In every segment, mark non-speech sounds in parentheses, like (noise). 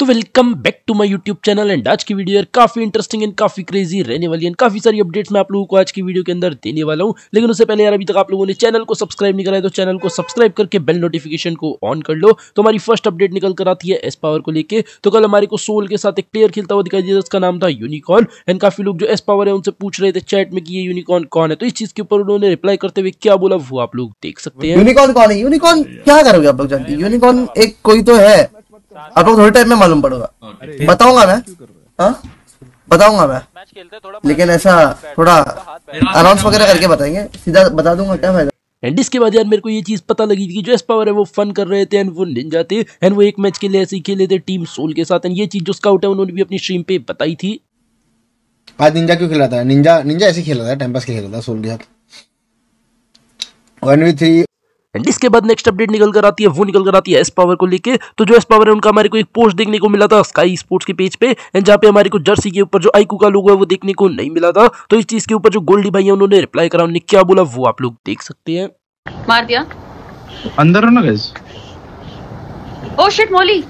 तो welcome back to my YouTube channel and आज की वीडियो यार काफी इंटरेस्टिंग एंड काफी क्रेजी रहने वाली है काफी सारी अपडेट्स मैं आप लोगों को आज की वीडियो के अंदर देने वाला हूँ लेकिन उससे पहले यार अभी तक आप लोगों ने चैनल को सब्सक्राइब नहीं कराया तो चैनल को सब्सक्राइब करके बेल नोटिफिकेशन को ऑन कर लो तो हमारी फर्स्ट अपडेट निकल कर आती है एस पावर को लेकर तो कल हमारे को सोल के साथ एक प्लेयर खेलता हुआ दिखाई दिया उसका नाम था यूनिकॉर्न एंड काफी लोग जो एस पावर है उनसे पूछ रहे थे चैट में कि ये यूनिकॉन कौन है तो इस चीज के ऊपर उन्होंने रिप्लाई करते हुए क्या बोला वो आप लोग देख सकते हैं यूनिकॉन कौन है यूनिकॉन क्या करोगे आप लोग जानते यूनिकॉर्न एक कोई तो है आप लोग थोड़े टाइम में मालूम पड़ेगा बताऊंगा मैं हाँ? बताऊंगा मैं लेकिन ऐसा थोड़ा अनाउंस वगैरह करके बताएंगे सीधा बता दूंगा क्या फायदा एंड इसके बाद यार मेरे को ये चीज पता लगी थी कि जो एस पावर है वो फन कर रहे थे एंड वो निंजा थे एंड वो एक मैच के लिए ऐसे ही खेले थे टीम सोल के साथ एंड ये चीज जो स्काउट है उन्होंने भी अपनी स्ट्रीम पे बताई थी आज निंजा क्यों खेला था निंजा निंजा ऐसे खेला था टाइम पास खेला था सोल के साथ वन वी थ्री एंड इसके बाद नेक्स्ट अपडेट निकल कर आती है वो निकल कर आती है एस पावर को लेके तो जो एस पावर है उनका हमारे को एक पोस्ट देखने को मिला था स्काई स्पोर्ट्स के पेज पे एंड जहाँ पे हमारे को जर्सी के ऊपर जो आईकू का लोगो है वो देखने को नहीं मिला था तो इस चीज के ऊपर जो गोल्डी भाई है उन्होंने रिप्लाई करा उन्होंने क्या बोला वो आप लोग देख सकते हैं मार दिया अंदर हो ना गाइस ओ शिट मोली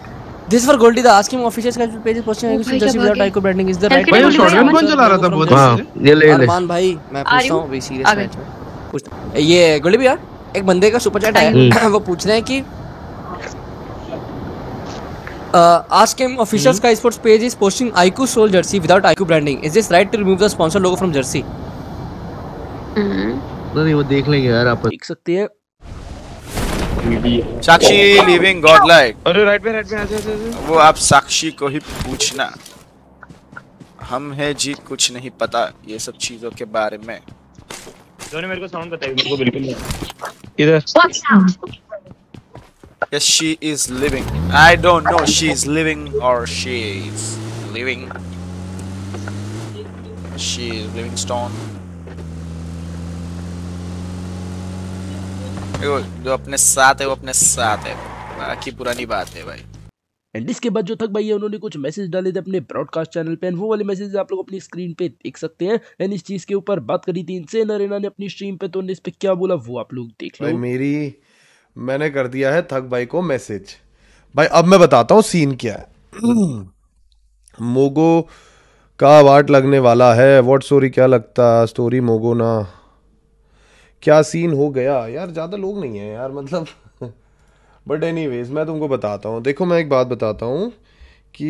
this for Goldy the asking official Sky page posting है जैसे जर्सी टाइप को ब्रांडिंग इज द राइट भाई शॉटगन कौन चला रहा था हाँ। बहुत हां ये ले ले अरमान भाई मैं पूछता हूं वे सीरियस मैच में कुछ ये गोल्डी भैया एक बंदे का सुपर चैट आया वो पूछ रहे हैं कि आस्क हिम ऑफिशियल्स का sports page is posting iQOO soul jersey without iQOO branding is this right to remove the sponsor logo from jersey नहीं वो देख लेंगे यार आप देख सकती है साक्षी लिविंग गॉड लाइक अरे राइट में राइट में आजा आजा वो आप साक्षी को ही पूछना हम है जी कुछ नहीं पता ये सब चीजों के बारे में मेरे को साउंड बताइए मेरे को बिल्कुल नहीं Watch out! Yes, she is living. I don't know she is living or she is living. She is living stone. वो जो अपने साथ है वो अपने साथ है बाकी पुरानी बात है भाई एंड इसके बाद जो थक भाई है उन्होंने कुछ मैसेज डाले थे अपने ब्रॉडकास्ट चैनल पे एंड वो वाले मैसेज आप लोग अपनी स्क्रीन पे देख सकते हैं एंड इस चीज के ऊपर बात करी थी इनसे नरेना ने अपनी स्ट्रीम पे तो इस पे क्या बोला वो आप लोग देख लो मेरी मैंने कर दिया है थक भाई को मैसेज भाई अब मैं बताता हूँ सीन क्या है (clears throat) मोगो का वाट लगने वाला है व्हाट स्टोरी क्या लगता स्टोरी मोगो ना क्या सीन हो गया यार ज़्यादा लोग नहीं है यार मतलब बट एनी मैं तुमको बताता हूँ देखो मैं एक बात बताता हूँ कि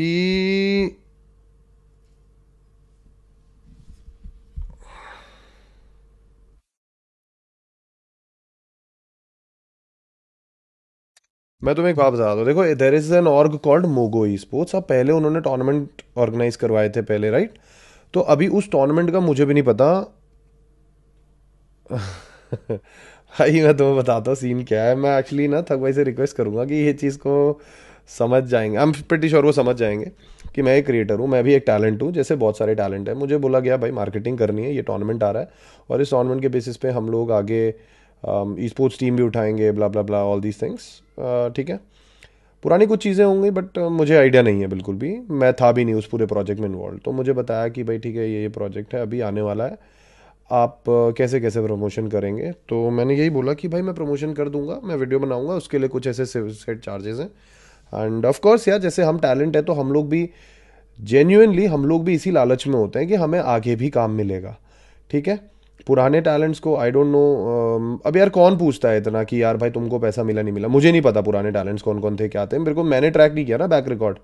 मैं तुम्हें एक बात बता दूँ देखो there is an org called मोगो ई स्पोर्ट्स अब पहले उन्होंने टूर्नामेंट ऑर्गेनाइज करवाए थे पहले राइट तो अभी उस टूर्नामेंट का मुझे भी नहीं पता (laughs) भाई मैं तुम्हें बताता हूँ सीन क्या है मैं एक्चुअली ना थक भाई से रिक्वेस्ट करूँगा कि ये चीज़ को समझ जाएंगे आई एम प्रटी श्योर वो समझ जाएंगे कि मैं एक क्रिएटर हूँ मैं भी एक टैलेंट हूँ जैसे बहुत सारे टैलेंट हैं मुझे बोला गया भाई मार्केटिंग करनी है ये टूर्नामेंट आ रहा है और इस टूर्नामेंट के बेसिस पे हम लोग आगे ई स्पोर्ट्स टीम भी उठाएंगे blah blah blah all these things ठीक है पुरानी कुछ चीज़ें होंगी बट uh, मुझे आइडिया नहीं है बिल्कुल भी मैं था भी नहीं उस पूरे प्रोजेक्ट में इन्वॉल्व तो मुझे बताया कि भाई ठीक है ये ये प्रोजेक्ट है अभी आने वाला है आप कैसे कैसे प्रमोशन करेंगे तो मैंने यही बोला कि भाई मैं प्रमोशन कर दूंगा मैं वीडियो बनाऊंगा उसके लिए कुछ ऐसे सेट चार्जेस हैं एंड ऑफ कोर्स यार जैसे हम टैलेंट है तो हम लोग भी जेन्यूनली हम लोग भी इसी लालच में होते हैं कि हमें आगे भी काम मिलेगा ठीक है पुराने टैलेंट्स को आई डोंट नो अब यार कौन पूछता है इतना कि यार भाई तुमको पैसा मिला नहीं मिला मुझे नहीं पता पुराने टैलेंट्स कौन कौन थे क्या थे मेरे को मैंने ट्रैक नहीं किया ना बैक रिकॉर्ड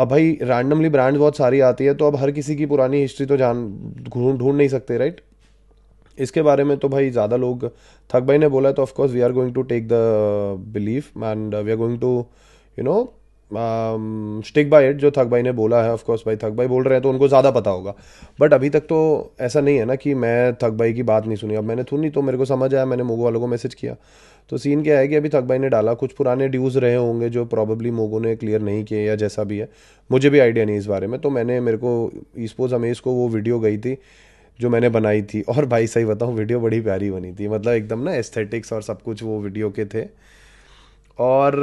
अब भाई रैंडमली ब्रांड बहुत सारी आती है तो अब हर किसी की पुरानी हिस्ट्री तो जान ढूंढ ढूंढ नहीं सकते राइट इसके बारे में तो भाई ज़्यादा लोग थक भाई ने बोला तो of course we are going to take the belief and we are going to you know stick by it जो थक भाई ने बोला है ऑफकोर्स भाई थक भाई बोल रहे हैं तो उनको ज़्यादा पता होगा बट अभी तक तो ऐसा नहीं है ना कि मैं थक भाई की बात नहीं सुनी अब मैंने सुनी तो मेरे को समझ आया मैंने मोगो वालों को मैसेज किया तो सीन क्या है कि अभी भाई ने डाला कुछ पुराने ड्यूज़ रहे होंगे जो प्रॉबेबली मोगो ने क्लियर नहीं किए या जैसा भी है मुझे भी आइडिया नहीं इस बारे में तो मैंने मेरे को ईस्पोज हमेश को वो वीडियो गई थी जो मैंने बनाई थी और भाई सही बताऊँ वीडियो बड़ी प्यारी बनी थी मतलब एकदम ना एस्थेटिक्स और सब कुछ वो वीडियो के थे और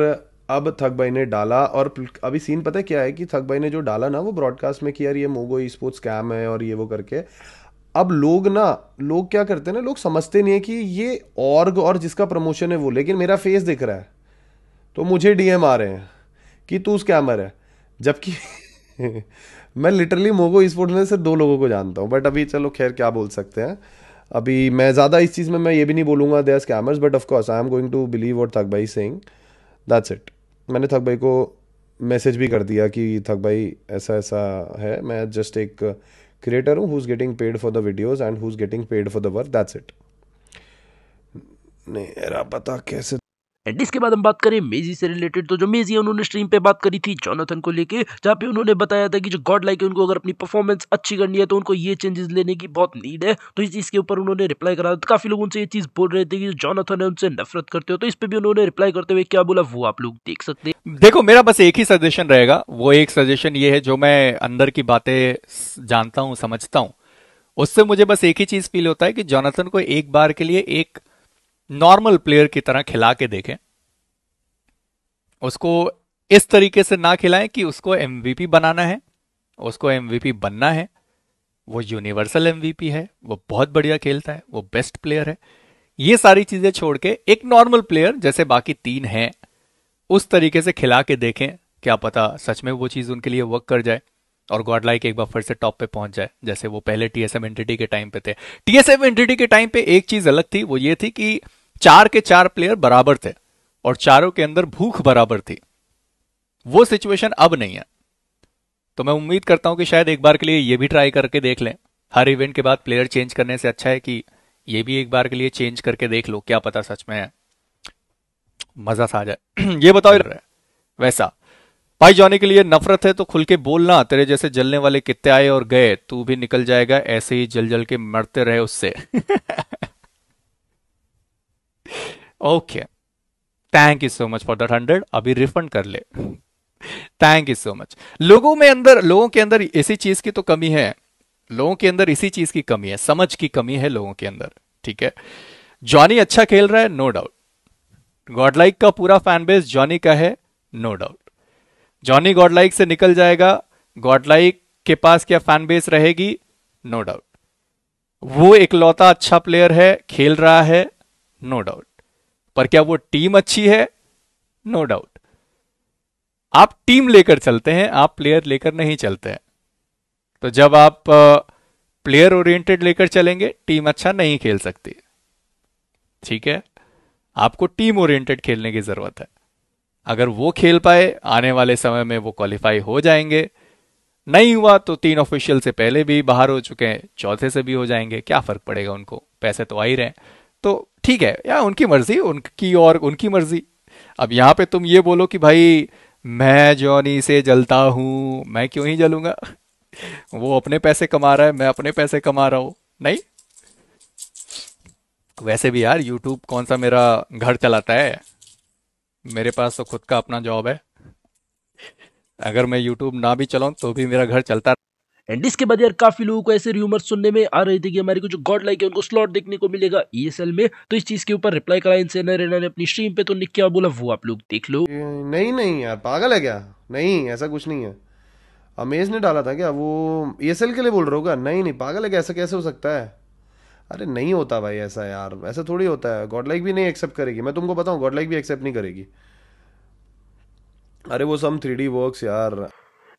अब थक भाई ने डाला और अभी सीन पता है क्या है कि थक भाई ने जो डाला ना वो ब्रॉडकास्ट में किया ये मोगो ई स्पोर्ट्स स्कैम है और ये वो करके अब लोग ना लोग क्या करते हैं ना लोग समझते नहीं है कि ये ऑर्ग और जिसका प्रमोशन है वो लेकिन मेरा फेस दिख रहा है तो मुझे डीएम आ रहे हैं कि तू स्कैमर है जबकि (laughs) मैं लिटरली मोगो इस में से दो लोगों को जानता हूँ बट अभी चलो खैर क्या बोल सकते हैं अभी मैं ज़्यादा इस चीज़ में मैं ये भी नहीं बोलूँगा they are scammers but of course I am going to believe और थक भाई सिंह दैट्स इट मैंने थक भाई को मैसेज भी कर दिया कि थक भाई ऐसा ऐसा है मैं जस्ट एक क्रिएटर हूँ who getting paid for the videos and who getting paid for the work that's it नहीं पता कैसे एंड इसके बाद हम बात करें मेजी से रिलेटेड तो जो मेजी है उन्होंने स्ट्रीम पे बात करी थी जोनाथन को लेके जहाँ पे उन्होंने बताया था कि जो गॉड लाइक है उनको अगर अपनी परफॉर्मेंस अच्छी करनी है तो उनको ये चेंजेस लेने की बहुत नीड है तो इस चीज़ के ऊपर उन्होंने रिप्लाई करा था तो काफ़ी लोग उनसे ये चीज़ बोल रहे थे कि जोनाथन है उनसे नफरत करते हो तो इस पर भी उन्होंने रिप्लाई करते हुए क्या बोला वो आप लोग देख सकते हैं देखो मेरा बस एक ही सजेशन रहेगा वो एक सजेशन ये है जो मैं अंदर की बातें जानता हूँ समझता हूँ उससे मुझे बस एक ही चीज़ फील होता है कि जोनाथन को एक बार के लिए एक नॉर्मल प्लेयर की तरह खिला के देखें उसको इस तरीके से ना खिलाएं कि उसको एमवीपी बनाना है उसको एमवीपी बनना है वो यूनिवर्सल एमवीपी है वो बहुत बढ़िया खेलता है वो बेस्ट प्लेयर है ये सारी चीजें छोड़ के एक नॉर्मल प्लेयर जैसे बाकी तीन हैं उस तरीके से खिला के देखें क्या पता सच में वो चीज उनके लिए वर्क कर जाए और गॉड लाइक एक बार फिर से टॉप पे पहुंच जाए जैसे वो पहले टीएसएम एंटिटी के टाइम पे थे टीएसएम एंटिटी के टाइम पे एक चीज अलग थी वो ये थी कि चार के चार प्लेयर बराबर थे और चारों के अंदर भूख बराबर थी वो सिचुएशन अब नहीं है तो मैं उम्मीद करता हूं कि शायद एक बार के लिए ये भी ट्राई करके देख लें हर इवेंट के बाद प्लेयर चेंज करने से अच्छा है कि ये भी एक बार के लिए चेंज करके देख लो क्या पता सच में है मजा सा आ जाए (clears throat) ये बताओ वैसा भाई जॉनी के लिए नफरत है तो खुल के बोलना तेरे जैसे जलने वाले कितने आए और गए तू भी निकल जाएगा ऐसे ही जल जल के मरते रहे उससे okay thank you so much for that hundred अभी रिफंड कर ले थैंक यू सो मच लोगों में अंदर लोगों के अंदर इसी चीज की तो कमी है लोगों के अंदर इसी चीज की कमी है समझ की कमी है लोगों के अंदर ठीक है जॉनी अच्छा खेल रहा है नो डाउट गॉडलाइक का पूरा फैन बेस जॉनी का है नो डाउट जॉनी गॉडलाइक से निकल जाएगा गॉडलाइक के पास क्या फैन बेस रहेगी नो no डाउट वो इकलौता अच्छा प्लेयर है खेल रहा है नो no डाउट पर क्या वो टीम अच्छी है नो no डाउट आप टीम लेकर चलते हैं आप प्लेयर लेकर नहीं चलते हैं तो जब आप प्लेयर ओरिएंटेड लेकर चलेंगे टीम अच्छा नहीं खेल सकती ठीक है आपको टीम ओरिएंटेड खेलने की जरूरत है अगर वो खेल पाए आने वाले समय में वो क्वालिफाई हो जाएंगे नहीं हुआ तो तीन ऑफिशियल से पहले भी बाहर हो चुके हैं चौथे से भी हो जाएंगे क्या फर्क पड़ेगा उनको पैसे तो आ ही रहे हैं तो ठीक है या उनकी मर्जी उनकी और उनकी मर्जी अब यहाँ पे तुम ये बोलो कि भाई मैं जॉनी से जलता हूँ मैं क्यों ही जलूंगा वो अपने पैसे कमा रहा है मैं अपने पैसे कमा रहा हूँ नहीं वैसे भी यार यूट्यूब कौन सा मेरा घर चलाता है मेरे पास तो खुद का अपना जॉब है अगर मैं यूट्यूब ना भी चलाऊं तो भी मेरा घर चलता एंड इसके बाद यार काफी लोगों को ऐसे र्यूमर सुनने में आ रहे थे कि हमारे को जो गॉड लाइक है उनको स्लॉट देखने को मिलेगा ईएसएल e में तो इस चीज के ऊपर रिप्लाई करा इनसे नरेना ने अपनी स्ट्रीम पे तो निक क्या बोला वो आप लोग देख लो नहीं नहीं यार पागल है क्या नहीं ऐसा कुछ नहीं है अमेज ने डाला था क्या वो एल e के लिए बोल रहा होगा नहीं नहीं पागल है क्या ऐसा कैसे हो सकता है अरे नहीं होता भाई ऐसा यार ऐसा थोड़ी होता है गॉड लाइक भी नहीं एक्सेप्ट करेगी मैं तुमको बताऊँ गॉड लाइक भी एक्सेप्ट नहीं करेगी अरे वो सम थ्री डी वर्क यार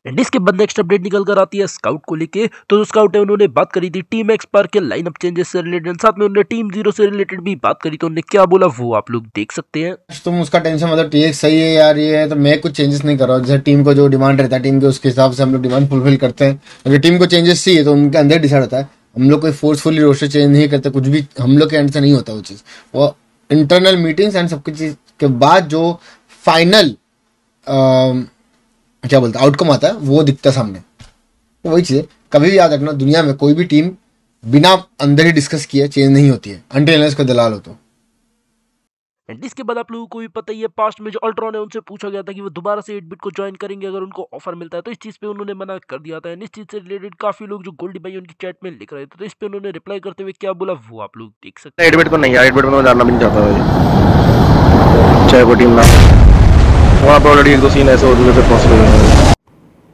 इंडीज के बंद एक्स्ट्रा अपडेट निकल कर आती है स्काउट को लेके तो जो स्काउट है उन्होंने बात करी थी टीम एक्स पार के लाइनअप चेंजेस से रिलेटेड साथ में उन्होंने टीम जीरो से रिलेटेड भी बात करी तो उन्होंने क्या बोला वो आप लोग देख सकते हैं तुम उसका टेंशन मतलब टी सही है यार ये है तो मैं कुछ चेंजेस नहीं कर रहा हूँ जैसे टीम को जो डिमांड रहता है टीम के उसके हिसाब से हम लोग डिमांड फुलफिल करते हैं अगर टीम को चेंजेस चाहिए तो उनके अंदर डिसाइड होता है हम लोग कोई फोर्सफुली रोस्टर चेंज नहीं करते कुछ भी हम लोग के एंड से नहीं होता वो चीज़ वो इंटरनल मीटिंग्स एंड सब कुछ चीज़ के बाद जो फाइनल क्या बोलते आउटकम आता है वो दिखता सामने तो वही चीज़ कभी भी याद रखना दुनिया में कोई भी टीम बिना अंदर ही डिस्कस किए चेंज नहीं होती है अनटेनलेस का दलाल हो तो एंड इसके बाद आप लोगों को भी पता ही है पास्ट में जो अल्ट्रॉन है उनसे पूछा गया था कि वो दोबारा से एट बिट को ज्वाइन करेंगे अगर उनको ऑफर मिलता है तो इस चीज़ पे उन्होंने मना कर दिया था एंड इस चीज़ से रिलेटेड काफ़ी लोग जो गोल्डी भाई उनकी चैट में लिख रहे थे तो इस पर उन्होंने रिप्लाई करते हुए क्या बोला वो आप लोग देख सकते हैं एडमिट को नहीं यार एडमिट में जाना भी नहीं चाहता चाहे वो टीम ना वहाँ पर ऑलरेडी एक दो सीन ऐसे हो चुके थे पॉसिबल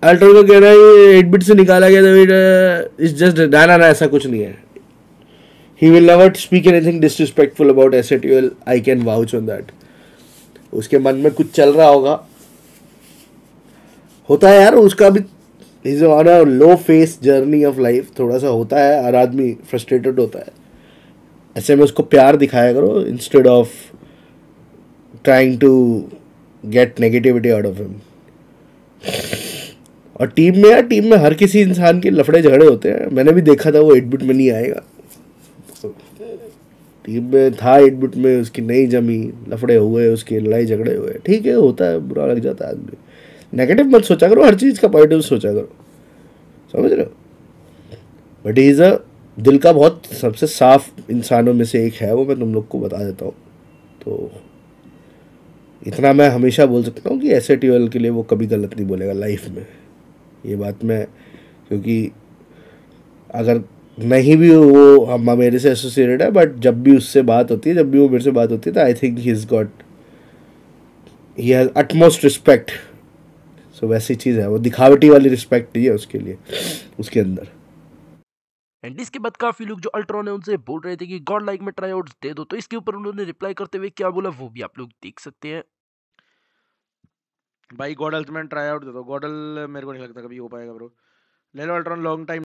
अल्ट्रॉन का कहना है ये एट बिट से निकाला गया था इट्स जस्ट डायना ऐसा कुछ नहीं है he will never speak anything disrespectful about S eight can I can that. On उसके मन में कुछ चल रहा होगा होता है यार उसका भी is on a low phase journey of life थोड़ा सा होता है हर आदमी फ्रस्ट्रेटेड होता है ऐसे में उसको प्यार दिखाया करो instead of trying to get negativity out of him और टीम में यार टीम में हर किसी इंसान के लफड़े झगड़े होते हैं मैंने भी देखा था वो एडमिट में नहीं आएगा में था इट में उसकी नहीं जमी लफड़े हुए उसके लड़ाई झगड़े हुए ठीक है होता है बुरा लग जाता है आदमी नेगेटिव मत सोचा करो हर चीज़ का पॉजिटिव सोचा करो समझ रहे हो बट इज़ अ दिल का बहुत सबसे साफ इंसानों में से एक है वो मैं तुम लोग को बता देता हूँ तो इतना मैं हमेशा बोल सकता हूँ कि एस ए ट्यूएल के लिए वो कभी गलत नहीं बोलेगा लाइफ में ये बात मैं क्योंकि अगर नहीं भी वो अम्मा मेरे से एसोसिएटेड है बट जब भी उससे बात होती है जब भी वो मेरे से बात होती है तो I think he is got he has utmost respect so वैसी चीज़ है वो दिखावटी वाली रिस्पेक्ट नहीं है उसके लिए उसके अंदर एंड इसके बाद काफी लोग जो अल्ट्रॉन है उनसे बोल रहे थे कि गॉड लाइक में ट्राई आउट्स दे दो तो इसके ऊपर उन्होंने रिप्लाई करते हुए क्या बोला वो भी आप लोग देख सकते हैं भाई गॉड अल्टीमेट ट्राई आउट दे दो गॉडल मेरे को नहीं लगता कभी हो पाएगा ब्रो ले लो अल्ट्रॉन लॉन्ग टाइम